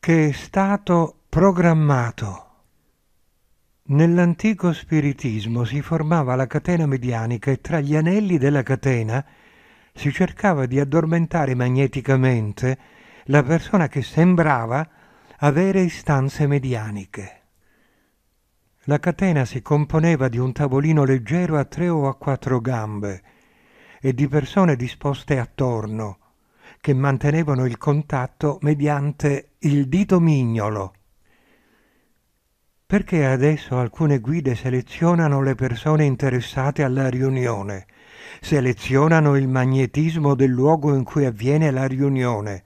che è stato programmato. Nell'antico spiritismo si formava la catena medianica e tra gli anelli della catena si cercava di addormentare magneticamente la persona che sembrava avere istanze medianiche. La catena si componeva di un tavolino leggero a tre o a quattro gambe e di persone disposte attorno, che mantenevano il contatto mediante il dito mignolo. Perché adesso alcune guide selezionano le persone interessate alla riunione, selezionano il magnetismo del luogo in cui avviene la riunione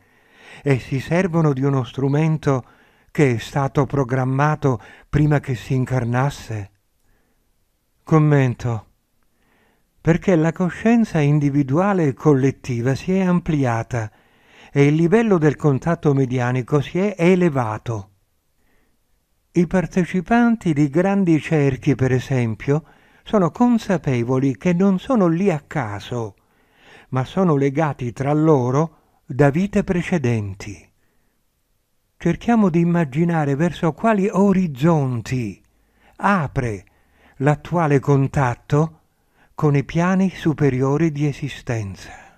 e si servono di uno strumento che è stato programmato prima che si incarnasse? Commento perché la coscienza individuale e collettiva si è ampliata e il livello del contatto medianico si è elevato. I partecipanti di grandi cerchi, per esempio, sono consapevoli che non sono lì a caso, ma sono legati tra loro da vite precedenti. Cerchiamo di immaginare verso quali orizzonti apre l'attuale contatto con i piani superiori di esistenza.